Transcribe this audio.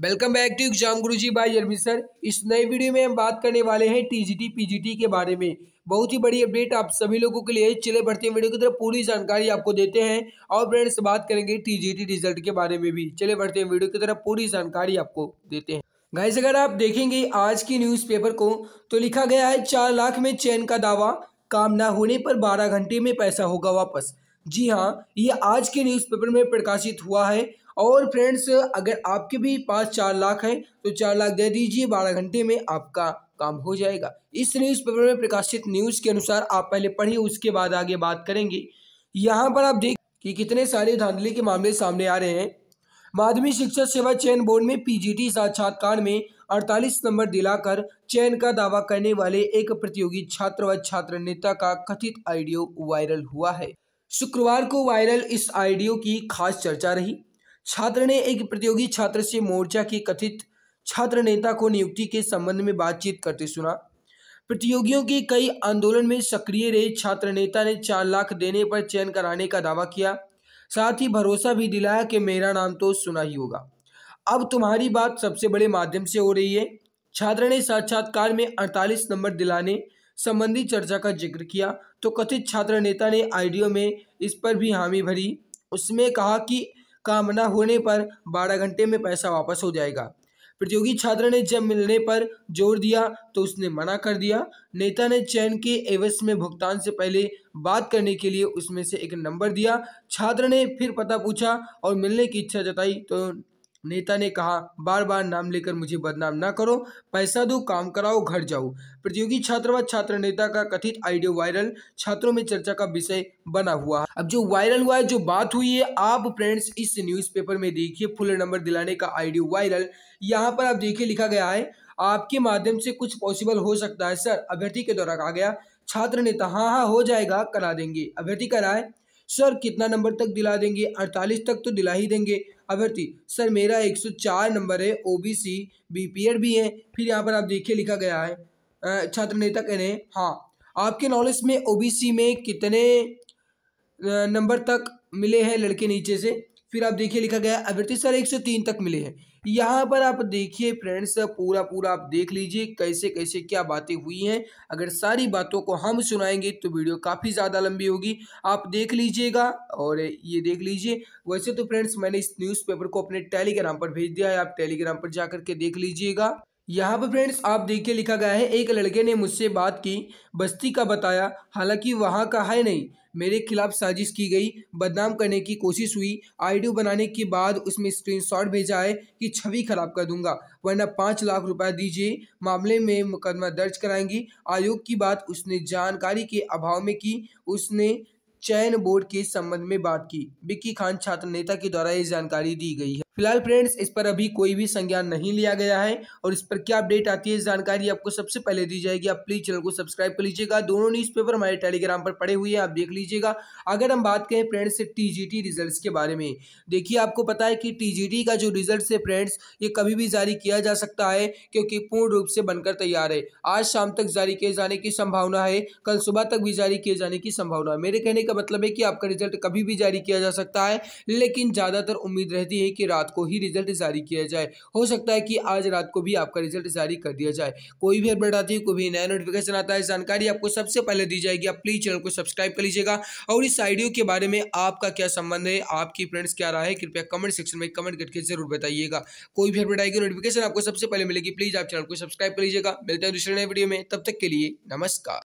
welcome back to exam गुरु जी by Arvind sir इस नए वीडियो में हम बात करने वाले हैं टीजीटी पीजीटी के बारे में बहुत ही बड़ी अपडेट आप सभी लोगों के लिए चले बढ़ते हैं वीडियो की तरफ पूरी जानकारी आपको देते हैं और फ्रेंड्स बात करेंगे टीजीटी रिजल्ट के बारे में भी चले बढ़ते हैं वीडियो की तरफ पूरी जानकारी आपको देते हैं गाइस अगर आप देखेंगे आज की न्यूज़पेपर को तो लिखा गया है चार लाख में चैन का दावा काम ना होने पर बारह घंटे में पैसा होगा वापस जी हाँ ये आज के न्यूज़पेपर में प्रकाशित हुआ है और फ्रेंड्स अगर आपके भी पास चार लाख है तो चार लाख दे दीजिए बारह घंटे में आपका काम हो जाएगा इस न्यूज़ पेपर में प्रकाशित न्यूज़ के अनुसार आप पहले पढ़िए उसके बाद आगे बात करेंगे यहाँ पर आप देख कि कितने सारे धांधली के मामले सामने आ रहे हैं माध्यमिक शिक्षा सेवा चयन बोर्ड में पीजीटी साक्षात्कार में 48 नंबर दिलाकर चयन का दावा करने वाले एक प्रतियोगी छात्र व छात्र नेता का कथित आइडियो वायरल हुआ है शुक्रवार को वायरल इस आइडियो की खास चर्चा रही छात्र ने एक प्रतियोगी छात्र से मोर्चा के कथित छात्र नेता को नियुक्ति के संबंध में बातचीत करते सुना प्रतियोगियों के कई आंदोलन में सक्रिय रहे छात्र नेता ने चार लाख देने पर चयन कराने का दावा किया साथ ही भरोसा भी दिलाया कि मेरा नाम तो सुना ही होगा अब तुम्हारी बात सबसे बड़े माध्यम से हो रही है छात्र ने साक्षात्कार में 48 नंबर दिलाने संबंधी चर्चा का जिक्र किया तो कथित छात्र नेता ने आईडियो में इस पर भी हामी भरी उसमें कहा कि काम न होने पर बारह घंटे में पैसा वापस हो जाएगा प्रतियोगी छात्र ने जब मिलने पर जोर दिया तो उसने मना कर दिया नेता ने चयन के एवज में भुगतान से पहले बात करने के लिए उसमें से एक नंबर दिया छात्र ने फिर पता पूछा और मिलने की इच्छा जताई तो नेता ने कहा बार बार नाम लेकर मुझे बदनाम ना करो पैसा दो काम कराओ घर जाओ प्रतियोगी छात्र व छात्र नेता का कथित आइडियो वायरल छात्रों में चर्चा का विषय बना हुआ है अब जो वायरल हुआ है जो बात हुई है आप फ्रेंड्स इस न्यूज़पेपर में देखिए फुल नंबर दिलाने का आइडियो वायरल यहाँ पर आप देखिए लिखा गया है आपके माध्यम से कुछ पॉसिबल हो सकता है सर अभ्यर्थी के द्वारा कहा गया छात्र नेता हाँ हाँ हो जाएगा करा देंगे अभ्यर्थी कराए रहा है सर कितना नंबर तक दिला देंगे अड़तालीस तक तो दिला ही देंगे अभ्यर्थी सर मेरा एक सौ चार नंबर है O B B C P ed भी है फिर यहाँ पर आप देखिए लिखा गया है छात्र नेता कह रहे हैं हाँ आपके नॉलेज में ओ बी सी में कितने नंबर तक मिले हैं लड़के नीचे से फिर आप देखिए लिखा गया आवृत्ति सर एक तीन तक मिले हैं यहाँ पर आप देखिए फ्रेंड्स पूरा पूरा आप देख लीजिए कैसे कैसे क्या बातें हुई हैं अगर सारी बातों को हम सुनाएंगे तो वीडियो काफ़ी ज़्यादा लंबी होगी आप देख लीजिएगा और ये देख लीजिए वैसे तो फ्रेंड्स मैंने इस न्यूज़पेपर को अपने टेलीग्राम पर भेज दिया है आप टेलीग्राम पर जा के देख लीजिएगा यहाँ पर फ्रेंड्स आप देखिए लिखा गया है एक लड़के ने मुझसे बात की बस्ती का बताया हालांकि वहाँ का है नहीं मेरे खिलाफ साजिश की गई बदनाम करने की कोशिश हुई आईडी बनाने के बाद उसमें स्क्रीनशॉट भेजा है कि छवि खराब कर दूंगा वरना पाँच लाख रुपया दीजिए मामले में मुकदमा दर्ज कराएंगी आयोग की बात उसने जानकारी के अभाव में की उसने चयन बोर्ड के संबंध में बात की बिक्की खान छात्र नेता के द्वारा ये जानकारी दी गई है फिलहाल फ्रेंड्स इस पर अभी कोई भी संज्ञान नहीं लिया गया है और इस पर क्या अपडेट आती है जानकारी आपको सबसे पहले दी जाएगी आप प्लीज चैनल को सब्सक्राइब कर लीजिएगा दोनों न्यूज़पेपर हमारे टेलीग्राम पर पड़े हुए हैं आप देख लीजिएगा अगर हम बात करें फ्रेंड्स से टीजीटी रिजल्ट्स के बारे में देखिए आपको पता है कि टीजीटी का जो रिजल्ट है फ्रेंड्स ये कभी भी जारी किया जा सकता है क्योंकि पूर्ण रूप से बनकर तैयार है आज शाम तक जारी किए जाने की संभावना है कल सुबह तक भी जारी किए जाने की संभावना है मेरे कहने का मतलब है कि आपका रिजल्ट कभी भी जारी किया जा सकता है लेकिन ज़्यादातर उम्मीद रहती है कि रात रात को ही रिजल्ट जारी किया जाए हो सकता है कि आज रात को भी आपका रिजल्ट जारी कर दिया जाए कोई भी अपडेट आती है कोई भी नया नोटिफिकेशन आता है जानकारी आपको सबसे पहले दी जाएगी आप प्लीज चैनल को सब्सक्राइब कर लीजिएगा और इस आइडियो के बारे में आपका क्या संबंध है आपकी फ्रेंड्स क्या रहा है कृपया कमेंट सेक्शन में कमेंट करके जरूर बताइएगा कोई भी अपडेट आएगी नोटिफिकेशन आपको सबसे पहले मिलेगी प्लीज आप चैनल को सब्सक्राइब कर लीजिएगा मिलते हैं दूसरे नए वीडियो में तब तक के लिए नमस्कार